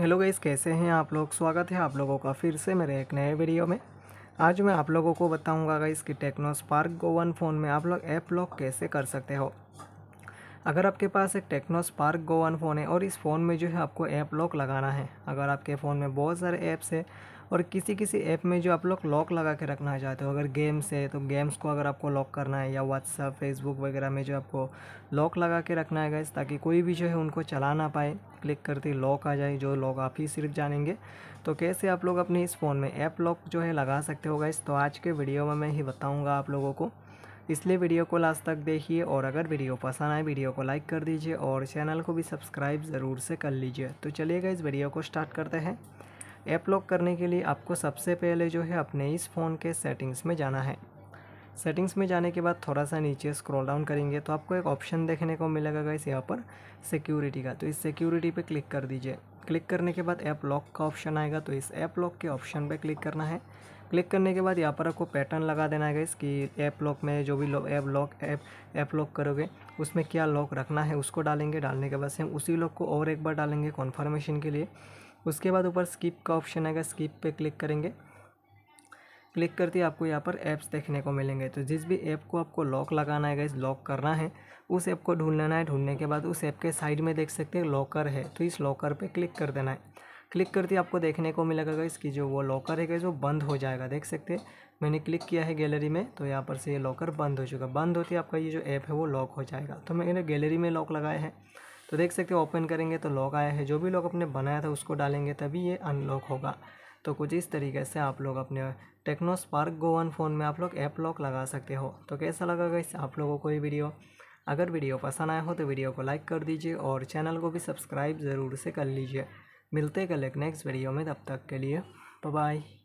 hello guys कैसे हैं आप लोग स्वागत है आप लोगों का फिर से मेरे एक नए वीडियो में आज मैं आप लोगों को बताऊंगा गाइस कि टेक्नो स्पार्क गोवन फ़ोन में आप लोग ऐप लॉक कैसे कर सकते हो अगर आपके पास एक Tecno Spark Go one phone है और इस फ़ोन में जो है आपको ऐप लॉक लगाना है अगर आपके फ़ोन में बहुत सारे ऐप्स है और किसी किसी ऐप में जो आप लोग लॉक लगा के रखना चाहते हो अगर गेम्स है तो गेम्स को अगर आपको लॉक करना है या व्हाट्सअप फेसबुक वगैरह में जो आपको लॉक लगा के रखना है गैस ताकि कोई भी जो है उनको चला ना पाए क्लिक करते लॉक आ जाए जो लॉक आप ही सिर्फ जानेंगे तो कैसे आप लोग अपने इस फ़ोन में ऐप लॉक जो है लगा सकते हो गैस तो आज के वीडियो में मैं ही बताऊँगा आप लोगों को इसलिए वीडियो को लास्ट तक देखिए और अगर वीडियो पसंद आए वीडियो को लाइक कर दीजिए और चैनल को भी सब्सक्राइब ज़रूर से कर लीजिए तो चलिएगा इस वीडियो को स्टार्ट करते हैं ऐप लॉक करने के लिए आपको सबसे पहले जो है अपने इस फ़ोन के सेटिंग्स में जाना है सेटिंग्स में जाने के बाद थोड़ा सा नीचे स्क्रॉल डाउन करेंगे तो आपको एक ऑप्शन देखने को मिलेगा गाइस यहाँ पर सिक्योरिटी का तो इस सिक्योरिटी पे क्लिक कर दीजिए क्लिक करने के बाद ऐप लॉक का ऑप्शन आएगा तो इस ऐप लॉक के ऑप्शन पे क्लिक करना है क्लिक करने के बाद यहाँ पर आपको पैटर्न लगा देना है गैस कि ऐप लॉक में जो भी lock app lock app app lock करोगे उसमें क्या लॉक रखना है उसको डालेंगे डालने के बाद से हम उसी लॉक को और एक बार डालेंगे कॉन्फर्मेशन के लिए उसके बाद ऊपर स्किप का ऑप्शन आएगा स्किप पे क्लिक करेंगे क्लिक करते ही आपको यहाँ पर ऐप्स देखने को मिलेंगे तो जिस भी ऐप को आपको लॉक लगाना है इस लॉक करना है उस ऐप को ढूंढ लेना है ढूंढने के बाद उस ऐप के साइड में देख सकते हैं लॉकर है तो इस लॉकर पे क्लिक कर देना है क्लिक करते आपको देखने को मिलेगा गाइस कि जो वो लॉकर है गाइस वो बंद हो जाएगा देख सकते हैं मैंने क्लिक किया है गैलरी में तो यहाँ पर से ये लॉकर बंद हो चुका बंद है आपका ये जो ऐप है वो लॉक हो जाएगा तो मैंने गैलरी में लॉक लगाया है तो देख सकते ओपन करेंगे तो लॉक आया है जो भी लॉक अपने बनाया था उसको डालेंगे तभी ये अनलॉक होगा तो कुछ इस तरीके से आप लोग अपने टेक्नो स्पार्क गोवन फ़ोन में आप लोग ऐप लॉक लगा सकते हो तो कैसा लगा गाइस आप लोगों को ये वीडियो अगर वीडियो पसंद आया हो तो वीडियो को लाइक कर दीजिए और चैनल को भी सब्सक्राइब ज़रूर से कर लीजिए मिलते कल एक नेक्स्ट वीडियो में तब तक के लिए बाय